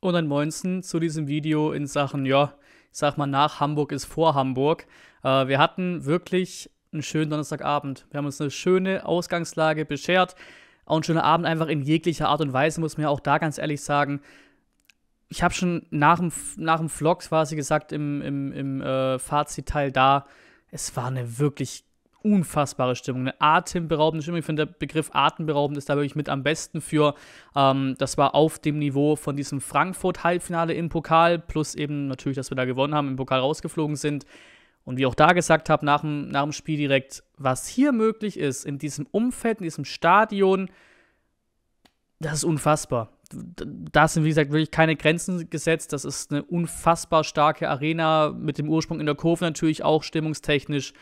und ein Moinsen zu diesem Video in Sachen, ja, ich sag mal, nach Hamburg ist vor Hamburg. Äh, wir hatten wirklich einen schönen Donnerstagabend. Wir haben uns eine schöne Ausgangslage beschert. Auch ein schöner Abend einfach in jeglicher Art und Weise, muss man ja auch da ganz ehrlich sagen. Ich habe schon nach dem, nach dem Vlog quasi gesagt im, im, im äh, Fazitteil da, es war eine wirklich unfassbare Stimmung, eine atemberaubende Stimmung. Ich finde, der Begriff atemberaubend ist da wirklich mit am besten für. Ähm, das war auf dem Niveau von diesem Frankfurt-Halbfinale im Pokal, plus eben natürlich, dass wir da gewonnen haben, im Pokal rausgeflogen sind. Und wie auch da gesagt habe, nach dem, nach dem Spiel direkt, was hier möglich ist, in diesem Umfeld, in diesem Stadion, das ist unfassbar. Da sind, wie gesagt, wirklich keine Grenzen gesetzt. Das ist eine unfassbar starke Arena mit dem Ursprung in der Kurve natürlich auch stimmungstechnisch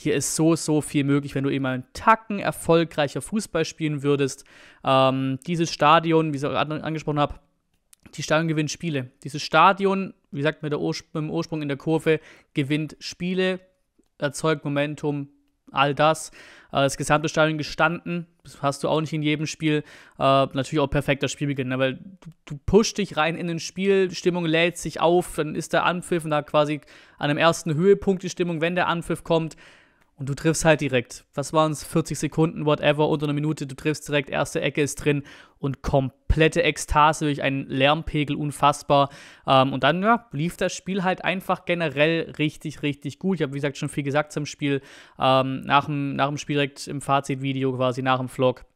hier ist so, so viel möglich, wenn du eben einen Tacken erfolgreicher Fußball spielen würdest. Ähm, dieses Stadion, wie ich es gerade angesprochen habe, die Stadion gewinnt Spiele. Dieses Stadion, wie gesagt, mit, Urspr mit dem Ursprung in der Kurve, gewinnt Spiele, erzeugt Momentum, all das. Äh, das gesamte Stadion gestanden, das hast du auch nicht in jedem Spiel. Äh, natürlich auch perfekter Spielbeginn, ne, weil du, pusht dich rein in ein Spiel, die Stimmung lädt sich auf, dann ist der Anpfiff und da quasi an dem ersten Höhepunkt die Stimmung, wenn der Anpfiff kommt. Und du triffst halt direkt. Was waren es? 40 Sekunden, whatever, unter einer Minute. Du triffst direkt, erste Ecke ist drin und komplette Ekstase durch einen Lärmpegel, unfassbar. Ähm, und dann ja, lief das Spiel halt einfach generell richtig, richtig gut. Ich habe, wie gesagt, schon viel gesagt zum Spiel. Ähm, nach, dem, nach dem Spiel direkt im Fazitvideo quasi, nach dem Vlog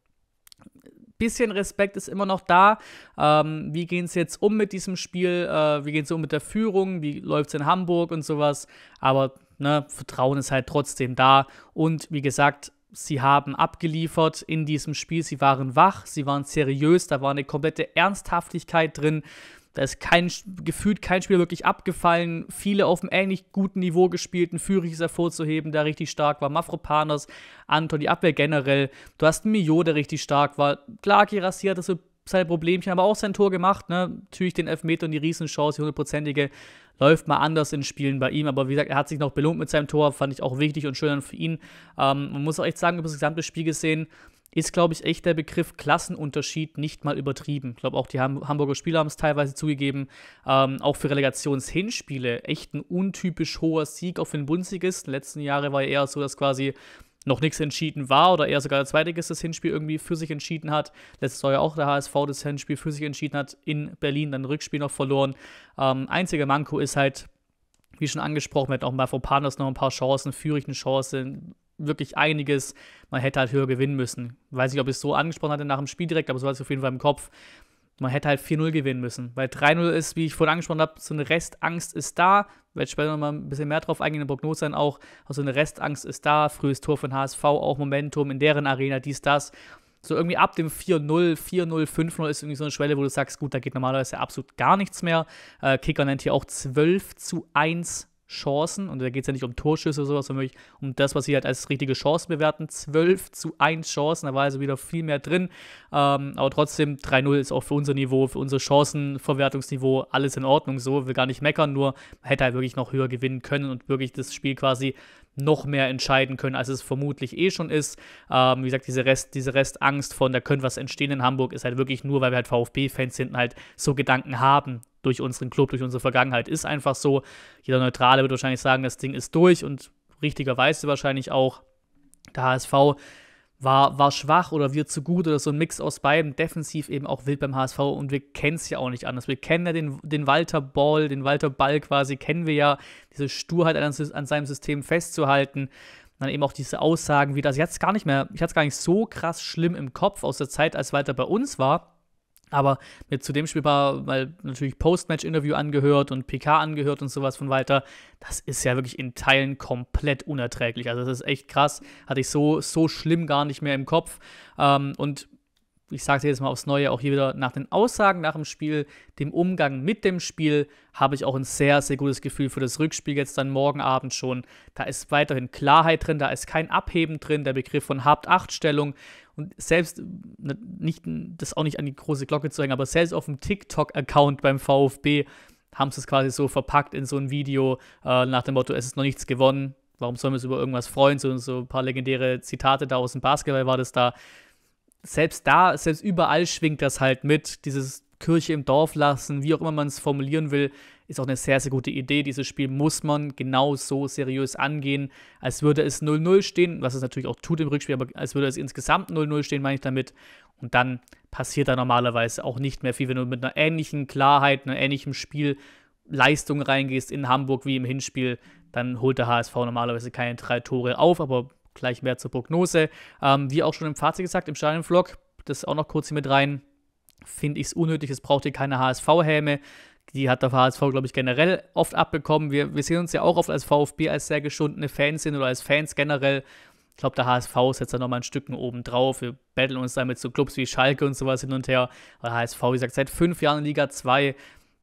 bisschen Respekt ist immer noch da. Ähm, wie gehen es jetzt um mit diesem Spiel? Äh, wie gehen es um mit der Führung? Wie läuft es in Hamburg und sowas? Aber ne, Vertrauen ist halt trotzdem da. Und wie gesagt, sie haben abgeliefert in diesem Spiel. Sie waren wach, sie waren seriös, da war eine komplette Ernsthaftigkeit drin. Da ist kein, gefühlt kein Spieler wirklich abgefallen. Viele auf einem ähnlich guten Niveau gespielten. Führig ist hervorzuheben, der richtig stark war. Mafropanos, Anton, die Abwehr generell. Du hast einen Mio, der richtig stark war. Klar, Kirassi das so ein seine Problemchen, aber auch sein Tor gemacht. Ne? Natürlich den Elfmeter und die Riesenchance, die hundertprozentige, läuft mal anders in Spielen bei ihm. Aber wie gesagt, er hat sich noch belohnt mit seinem Tor, fand ich auch wichtig und schön für ihn. Ähm, man muss auch echt sagen, über das gesamte Spiel gesehen, ist, glaube ich, echt der Begriff Klassenunterschied nicht mal übertrieben. Ich glaube, auch die Hamburger Spieler haben es teilweise zugegeben. Ähm, auch für Relegationshinspiele echt ein untypisch hoher Sieg auf den Bundesligisten. Letzten Jahre war ja eher so, dass quasi noch nichts entschieden war oder eher sogar als zweitiges das Hinspiel irgendwie für sich entschieden hat. Letztes Jahr ja auch der HSV das Hinspiel für sich entschieden hat in Berlin, dann Rückspiel noch verloren. Ähm, einziger Manko ist halt, wie schon angesprochen, wir hätte auch mal Panos noch ein paar Chancen, Führig eine Chance, wirklich einiges. Man hätte halt höher gewinnen müssen. Weiß nicht, ob ich es so angesprochen hatte nach dem Spiel direkt, aber so war es auf jeden Fall im Kopf. Man hätte halt 4-0 gewinnen müssen, weil 3-0 ist, wie ich vorhin angesprochen habe, so eine Restangst ist da. Ich werde später nochmal ein bisschen mehr drauf eingehen in der Prognose sein auch. Also eine Restangst ist da, frühes Tor von HSV, auch Momentum in deren Arena, dies, das. So irgendwie ab dem 4-0, 4-0, 5-0 ist irgendwie so eine Schwelle, wo du sagst, gut, da geht normalerweise absolut gar nichts mehr. Äh, Kicker nennt hier auch 12 zu 1 Chancen, und da geht es ja nicht um Torschüsse oder sowas, sondern wirklich um das, was sie halt als richtige Chancen bewerten. 12 zu 1 Chancen, da war also wieder viel mehr drin. Ähm, aber trotzdem, 3-0 ist auch für unser Niveau, für unser Chancenverwertungsniveau alles in Ordnung. So, will gar nicht meckern, nur hätte halt wirklich noch höher gewinnen können und wirklich das Spiel quasi noch mehr entscheiden können, als es vermutlich eh schon ist. Ähm, wie gesagt, diese, Rest, diese Restangst von, da könnte was entstehen in Hamburg, ist halt wirklich nur, weil wir halt VfB-Fans hinten halt so Gedanken haben durch unseren Club, durch unsere Vergangenheit. Ist einfach so. Jeder Neutrale wird wahrscheinlich sagen, das Ding ist durch und richtigerweise wahrscheinlich auch. Der HSV war, war schwach oder wir zu gut oder so ein Mix aus beiden. defensiv eben auch wild beim HSV und wir kennen es ja auch nicht anders. Wir kennen ja den, den Walter Ball, den Walter Ball quasi, kennen wir ja, diese Sturheit an, an seinem System festzuhalten. dann eben auch diese Aussagen wieder. Also ich gar nicht mehr, ich hatte es gar nicht so krass schlimm im Kopf aus der Zeit, als Walter bei uns war. Aber mir zu dem Spiel war weil natürlich Post-Match-Interview angehört und PK angehört und sowas von weiter. Das ist ja wirklich in Teilen komplett unerträglich. Also das ist echt krass. Hatte ich so, so schlimm gar nicht mehr im Kopf. Ähm, und ich sage es jetzt mal aufs Neue, auch hier wieder nach den Aussagen nach dem Spiel, dem Umgang mit dem Spiel, habe ich auch ein sehr, sehr gutes Gefühl für das Rückspiel jetzt dann morgen Abend schon. Da ist weiterhin Klarheit drin, da ist kein Abheben drin, der Begriff von Habt-Acht-Stellung. Und selbst, ne, nicht, das auch nicht an die große Glocke zu hängen, aber selbst auf dem TikTok-Account beim VfB haben sie es quasi so verpackt in so ein Video äh, nach dem Motto, es ist noch nichts gewonnen, warum sollen wir uns über irgendwas freuen? So, so ein paar legendäre Zitate da aus dem Basketball war das da selbst da, selbst überall schwingt das halt mit, dieses Kirche im Dorf lassen, wie auch immer man es formulieren will, ist auch eine sehr, sehr gute Idee. Dieses Spiel muss man genau so seriös angehen, als würde es 0-0 stehen, was es natürlich auch tut im Rückspiel, aber als würde es insgesamt 0-0 stehen, meine ich damit. Und dann passiert da normalerweise auch nicht mehr viel, wenn du mit einer ähnlichen Klarheit, einer ähnlichen Spielleistung reingehst in Hamburg wie im Hinspiel, dann holt der HSV normalerweise keine drei Tore auf, aber gleich mehr zur Prognose. Ähm, wie auch schon im Fazit gesagt, im Stadion-Vlog, das auch noch kurz hier mit rein, finde ich es unnötig, es braucht hier keine HSV-Häme. Die hat der HSV, glaube ich, generell oft abbekommen. Wir, wir sehen uns ja auch oft als VfB als sehr geschundene Fans sind oder als Fans generell. Ich glaube, der HSV setzt da nochmal ein Stücken oben drauf. Wir battlen uns damit so Clubs wie Schalke und sowas hin und her. Weil HSV, wie gesagt, seit fünf Jahren in Liga 2,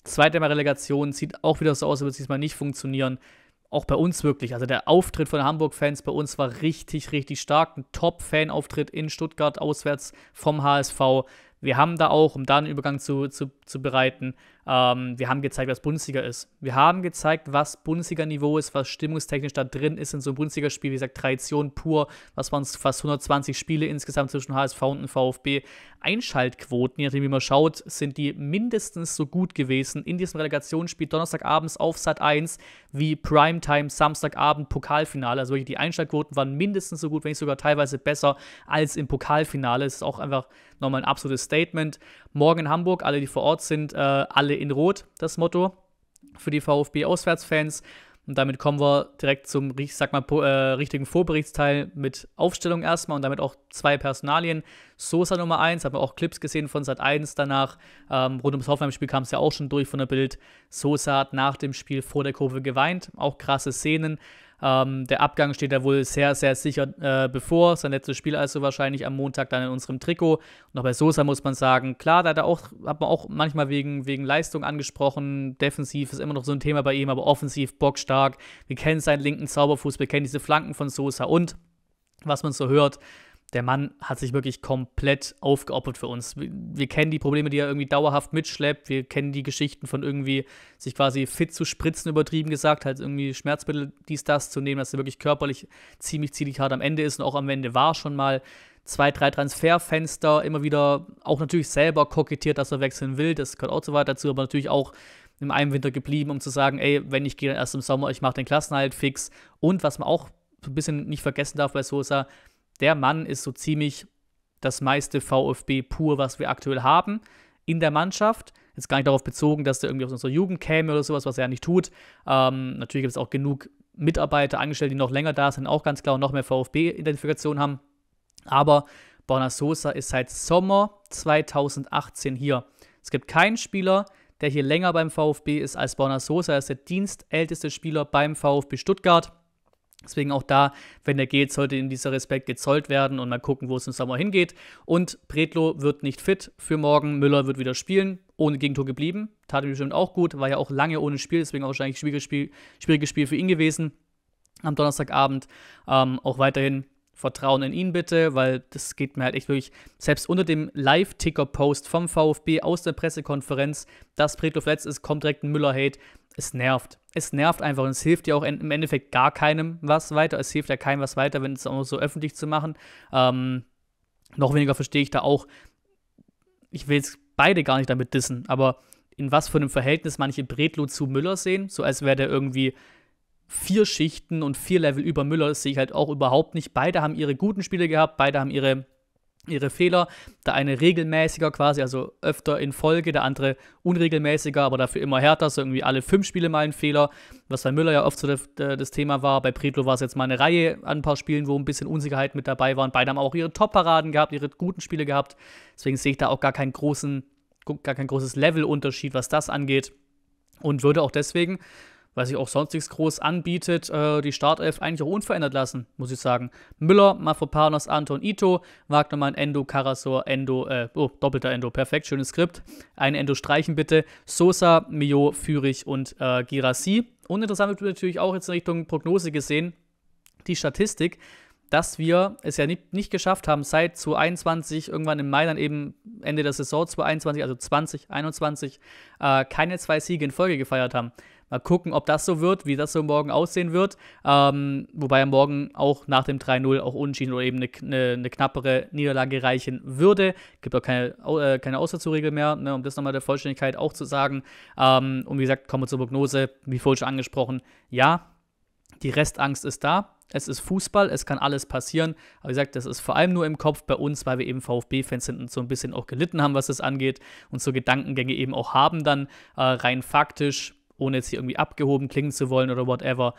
zweite Mal Relegation, sieht auch wieder so aus, als würde es diesmal nicht funktionieren auch bei uns wirklich. Also der Auftritt von Hamburg-Fans bei uns war richtig, richtig stark. Ein Top-Fan-Auftritt in Stuttgart auswärts vom HSV. Wir haben da auch, um da einen Übergang zu, zu, zu bereiten, ähm, wir haben gezeigt, was Bundesliga ist. Wir haben gezeigt, was Bundesliga-Niveau ist, was stimmungstechnisch da drin ist in so einem Bundesliga-Spiel. Wie gesagt, Tradition pur. Was waren es? Fast 120 Spiele insgesamt zwischen HSV und VfB. Einschaltquoten, je nachdem, wie man schaut, sind die mindestens so gut gewesen in diesem Relegationsspiel Donnerstagabends auf Sat 1 wie Primetime Samstagabend Pokalfinale. Also wirklich die Einschaltquoten waren mindestens so gut, wenn nicht sogar teilweise besser als im Pokalfinale. Das ist auch einfach nochmal ein absolutes Statement. Morgen in Hamburg, alle, die vor Ort sind, äh, alle alle in Rot, das Motto für die VfB-Auswärtsfans. Und damit kommen wir direkt zum, ich sag mal, äh, richtigen Vorberichtsteil mit Aufstellung erstmal und damit auch zwei Personalien. Sosa Nummer 1, haben wir auch Clips gesehen von Sat 1 danach. Ähm, rund ums Hoffenheim-Spiel kam es ja auch schon durch von der Bild. Sosa hat nach dem Spiel vor der Kurve geweint, auch krasse Szenen. Ähm, der Abgang steht da wohl sehr, sehr sicher äh, bevor. Sein letztes Spiel also wahrscheinlich am Montag dann in unserem Trikot. Und auch bei Sosa muss man sagen, klar, da hat, er auch, hat man auch manchmal wegen, wegen Leistung angesprochen. Defensiv ist immer noch so ein Thema bei ihm, aber offensiv bockstark. Wir kennen seinen linken Zauberfuß, wir kennen diese Flanken von Sosa und was man so hört, der Mann hat sich wirklich komplett aufgeopfert für uns. Wir, wir, kennen die Probleme, die er irgendwie dauerhaft mitschleppt. Wir kennen die Geschichten von irgendwie sich quasi fit zu spritzen, übertrieben gesagt, halt irgendwie Schmerzmittel, dies, das zu nehmen, dass er wirklich körperlich ziemlich, ziemlich hart am Ende ist und auch am Ende war schon mal. Zwei, drei Transferfenster, immer wieder auch natürlich selber kokettiert, dass er wechseln will. Das gehört auch so weit dazu, aber natürlich auch im einen Winter geblieben, um zu sagen, ey, wenn ich gehe, dann erst im Sommer, ich mache den Klassenhalt fix. Und was man auch ein bisschen nicht vergessen darf bei Sosa, der Mann ist so ziemlich das meiste VfB pur, was wir aktuell haben in der Mannschaft. Jetzt gar nicht darauf bezogen, dass der irgendwie aus unserer Jugend käme oder sowas, was er ja nicht tut. Ähm, natürlich gibt es auch genug Mitarbeiter, Angestellte, die noch länger da sind, auch ganz klar und noch mehr VfB-Identifikation haben. Aber Borna Sosa ist seit Sommer 2018 hier. Es gibt keinen Spieler, der hier länger beim VfB ist als Borna Sosa. Er ist der dienstälteste Spieler beim VfB Stuttgart. Deswegen auch da, wenn er geht, sollte ihm dieser Respekt gezollt werden und mal gucken, wo es im Sommer hingeht. Und Predlo wird nicht fit für morgen. Müller wird wieder spielen, ohne Gegentor geblieben. Tat ihm bestimmt auch gut, war ja auch lange ohne Spiel, deswegen auch wahrscheinlich ein schwieriges Spiel, schwieriges Spiel für ihn gewesen am Donnerstagabend. Ähm, auch weiterhin Vertrauen in ihn bitte, weil das geht mir halt echt wirklich, selbst unter dem Live-Ticker-Post vom VfB aus der Pressekonferenz, dass Bredlo verletzt ist, kommt direkt ein Müller-Hate. Es nervt. Es nervt einfach und es hilft ja auch im Endeffekt gar keinem was weiter. Es hilft ja keinem was weiter, wenn es auch so öffentlich zu machen. Ähm, noch weniger verstehe ich da auch, ich will jetzt beide gar nicht damit dissen, aber in was für einem Verhältnis manche Bretlo zu Müller sehen, so als wäre der irgendwie vier Schichten und vier Level über Müller. Das sehe ich halt auch überhaupt nicht. Beide haben ihre guten Spiele gehabt, beide haben ihre, ihre Fehler. Der eine regelmäßiger quasi, also öfter in Folge, der andere unregelmäßiger, aber dafür immer härter. So irgendwie alle fünf Spiele mal ein Fehler, was bei Müller ja oft so das, das Thema war. Bei Predlo war es jetzt mal eine Reihe an ein paar Spielen, wo ein bisschen Unsicherheit mit dabei waren. Beide haben auch ihre Top-Paraden gehabt, ihre guten Spiele gehabt. Deswegen sehe ich da auch gar keinen großen, gar kein großes Levelunterschied, was das angeht. Und würde auch deswegen weil sich auch sonst nichts groß anbietet, äh, die Startelf eigentlich auch unverändert lassen, muss ich sagen. Müller, Mafropanos, Anton Ito, Wagnermann, Endo, Karasor, Endo, äh, oh, doppelter Endo, perfekt, schönes Skript. Ein Endo streichen bitte. Sosa, Mio, Führig und äh, Girassi. Und interessant wird natürlich auch jetzt in Richtung Prognose gesehen, die Statistik, dass wir es ja nicht, nicht geschafft haben, seit 2021, irgendwann im Mai, dann eben Ende der Saison 2021, also 2021, äh, keine zwei Siege in Folge gefeiert haben. Mal gucken, ob das so wird, wie das so morgen aussehen wird. Ähm, wobei morgen auch nach dem 3-0 auch unentschieden oder eben eine, eine, eine, knappere Niederlage reichen würde. Gibt auch keine, äh, keine Auswärtsregel mehr, ne, um das nochmal der Vollständigkeit auch zu sagen. Ähm, und wie gesagt, kommen wir zur Prognose. Wie vorhin schon angesprochen, ja, die Restangst ist da. Es ist Fußball, es kann alles passieren. Aber wie gesagt, das ist vor allem nur im Kopf bei uns, weil wir eben VfB-Fans sind und so ein bisschen auch gelitten haben, was das angeht und so Gedankengänge eben auch haben dann äh, rein faktisch ohne jetzt hier irgendwie abgehoben klingen zu wollen oder whatever,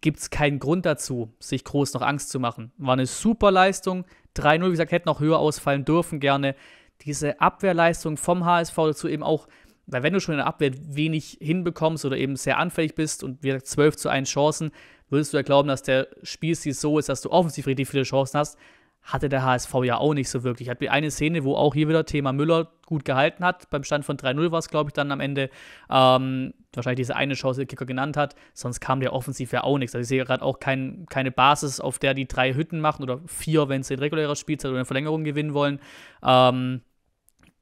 gibt es keinen Grund dazu, sich groß noch Angst zu machen. War eine super Leistung. 3-0, wie gesagt, hätte noch höher ausfallen dürfen gerne. Diese Abwehrleistung vom HSV dazu eben auch, weil wenn du schon in der Abwehr wenig hinbekommst oder eben sehr anfällig bist und wir 12 zu 1 Chancen, würdest du ja glauben, dass der Spielstil so ist, dass du offensiv richtig viele Chancen hast. Hatte der HSV ja auch nicht so wirklich. Hat wie eine Szene, wo auch hier wieder Thema Müller gut gehalten hat. Beim Stand von 3-0 war es, glaube ich, dann am Ende. Ähm, wahrscheinlich diese eine Chance, die der Kicker genannt hat. Sonst kam der offensiv ja auch nichts. Also ich sehe gerade auch kein, keine Basis, auf der die drei Hütten machen oder vier, wenn sie in regulärer Spielzeit oder in Verlängerung gewinnen wollen. Ähm,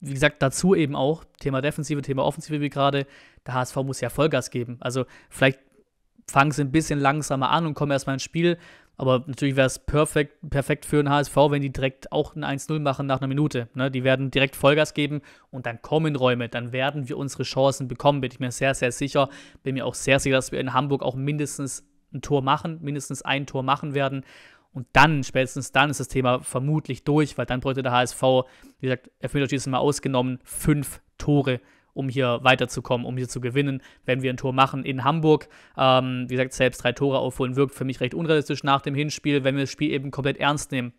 wie gesagt, dazu eben auch Thema Defensive, Thema Offensive wie gerade. Der HSV muss ja Vollgas geben. Also vielleicht fangen sie ein bisschen langsamer an und kommen erstmal ins Spiel. Aber natürlich wäre es perfekt, für den HSV, wenn die direkt auch ein 1-0 machen nach einer Minute. Ne? Die werden direkt Vollgas geben und dann kommen Räume. Dann werden wir unsere Chancen bekommen, bin ich mir sehr, sehr sicher. Bin mir auch sehr sicher, dass wir in Hamburg auch mindestens ein Tor machen, mindestens ein Tor machen werden. Und dann, spätestens dann, ist das Thema vermutlich durch, weil dann bräuchte der HSV, wie gesagt, Elfmeterschießen mal ausgenommen, fünf Tore um hier weiterzukommen, um hier zu gewinnen, wenn wir ein Tor machen in Hamburg. Ähm, wie gesagt, selbst drei Tore aufholen wirkt für mich recht unrealistisch nach dem Hinspiel, wenn wir das Spiel eben komplett ernst nehmen.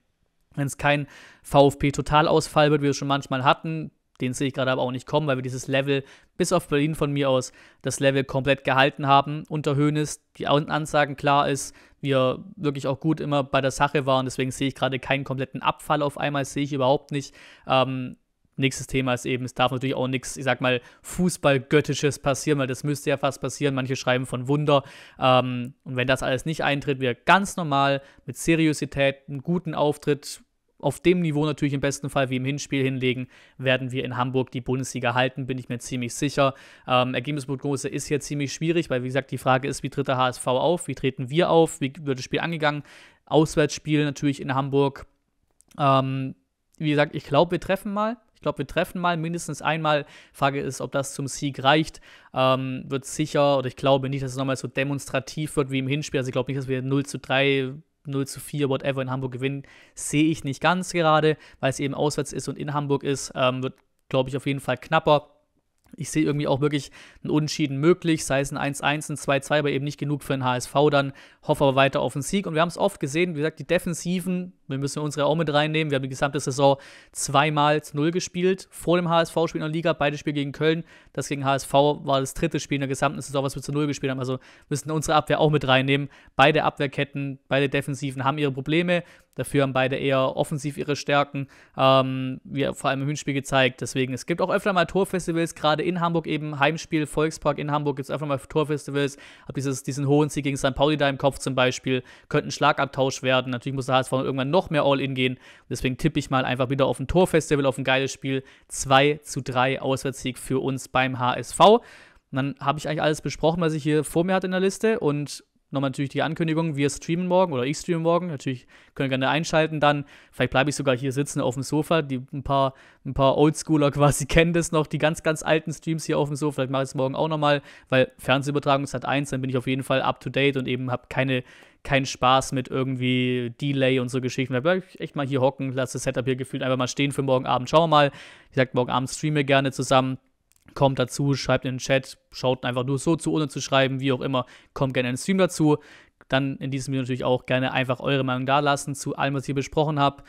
Wenn es kein VfB-Totalausfall wird, wie wir es schon manchmal hatten, den sehe ich gerade aber auch nicht kommen, weil wir dieses Level, bis auf Berlin von mir aus, das Level komplett gehalten haben unter Höhnes. Die Ansagen klar ist, wir wirklich auch gut immer bei der Sache waren. Deswegen sehe ich gerade keinen kompletten Abfall auf einmal, sehe ich überhaupt nicht. Ähm, nächstes Thema ist eben, es darf natürlich auch nichts, ich sag mal, Fußballgöttisches passieren, weil das müsste ja fast passieren. Manche schreiben von Wunder. Ähm, und wenn das alles nicht eintritt, wir ganz normal mit Seriosität einen guten Auftritt auf dem Niveau natürlich im besten Fall wie im Hinspiel hinlegen, werden wir in Hamburg die Bundesliga halten, bin ich mir ziemlich sicher. Ähm, Ergebnisprognose ist hier ziemlich schwierig, weil wie gesagt, die Frage ist, wie tritt der HSV auf, wie treten wir auf, wie wird das Spiel angegangen? Auswärtsspiel natürlich in Hamburg. Ähm, wie gesagt, ich glaube, wir treffen mal. Ich glaube, wir treffen mal mindestens einmal. Frage ist, ob das zum Sieg reicht. Ähm, wird sicher, oder ich glaube nicht, dass es nochmal so demonstrativ wird wie im Hinspiel. Also ich glaube nicht, dass wir 0 zu 3 0 zu 4, whatever, in Hamburg gewinnen, sehe ich nicht ganz gerade, weil es eben auswärts ist und in Hamburg ist. Ähm, wird, glaube ich, auf jeden Fall knapper. Ich sehe irgendwie auch wirklich einen Unentschieden möglich, sei es ein 1-1, ein 2-2, aber eben nicht genug für den HSV. Dann hoffe aber weiter auf den Sieg. Und wir haben es oft gesehen, wie gesagt, die Defensiven, wir müssen unsere auch mit reinnehmen. Wir haben die gesamte Saison zweimal zu Null gespielt. Vor dem HSV-Spiel in der Liga, beide Spiele gegen Köln. Das gegen HSV war das dritte Spiel in der gesamten Saison, was wir zu Null gespielt haben. Also müssen unsere Abwehr auch mit reinnehmen. Beide Abwehrketten, beide Defensiven haben ihre Probleme. Dafür haben beide eher offensiv ihre Stärken, ähm, wir, vor allem im Hinspiel gezeigt. Deswegen, es gibt auch öfter mal Torfestivals, gerade in Hamburg eben, Heimspiel, Volkspark in Hamburg gibt es öfter mal Torfestivals. Hab dieses, diesen hohen Sieg gegen St. Pauli da im Kopf zum Beispiel, könnte ein Schlagabtausch werden. Natürlich muss der HSV irgendwann noch mehr All-In gehen. Deswegen tippe ich mal einfach wieder auf ein Torfestival, auf ein geiles Spiel. 2 zu 3 Auswärtssieg für uns beim HSV. Und dann habe ich eigentlich alles besprochen, was ich hier vor mir hatte in der Liste. Und nochmal natürlich die Ankündigung, wir streamen morgen oder ich streame morgen. Natürlich könnt ihr gerne einschalten dann. Vielleicht bleibe ich sogar hier sitzen auf dem Sofa. Die, ein paar, ein paar Oldschooler quasi kennen das noch, die ganz, ganz alten Streams hier auf dem Sofa. Vielleicht mache ich es morgen auch nochmal, weil Fernsehübertragung ist halt eins, dann bin ich auf jeden Fall up to date und eben habe keine, keinen Spaß mit irgendwie Delay und so Geschichten. Da bleibe ich echt mal hier hocken, lasse das Setup hier gefühlt einfach mal stehen für morgen Abend. Schauen wir mal. Wie gesagt, morgen Abend streame gerne zusammen kommt dazu, schreibt in den Chat, schaut einfach nur so zu, ohne zu schreiben, wie auch immer, kommt gerne in den Stream dazu. Dann in diesem Video natürlich auch gerne einfach eure Meinung da lassen zu allem, was ich hier besprochen habe.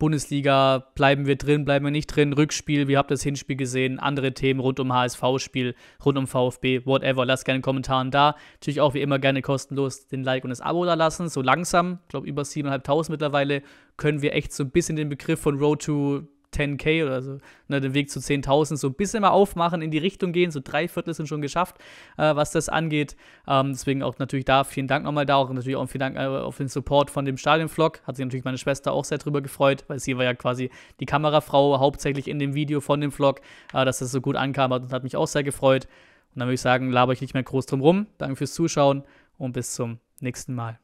Bundesliga, bleiben wir drin, bleiben wir nicht drin, Rückspiel, wie habt ihr das Hinspiel gesehen, andere Themen rund um HSV-Spiel, rund um VfB, whatever, lasst gerne Kommentaren da. Natürlich auch wie immer gerne kostenlos den Like und das Abo da lassen, so langsam, ich glaube über 7.500 mittlerweile, können wir echt so ein bisschen den Begriff von Road to 10K oder so, ne, den Weg zu 10.000 so ein bisschen mal aufmachen, in die Richtung gehen. So drei Viertel sind schon geschafft, äh, was das angeht. Ähm, deswegen auch natürlich da vielen Dank nochmal da. Auch natürlich auch vielen Dank äh, auf den Support von dem Stadion-Vlog. Hat sich natürlich meine Schwester auch sehr drüber gefreut, weil sie war ja quasi die Kamerafrau hauptsächlich in dem Video von dem Vlog, äh, dass das so gut ankam. Hat, hat mich auch sehr gefreut. Und dann würde ich sagen, labere ich nicht mehr groß drum rum. Danke fürs Zuschauen und bis zum nächsten Mal.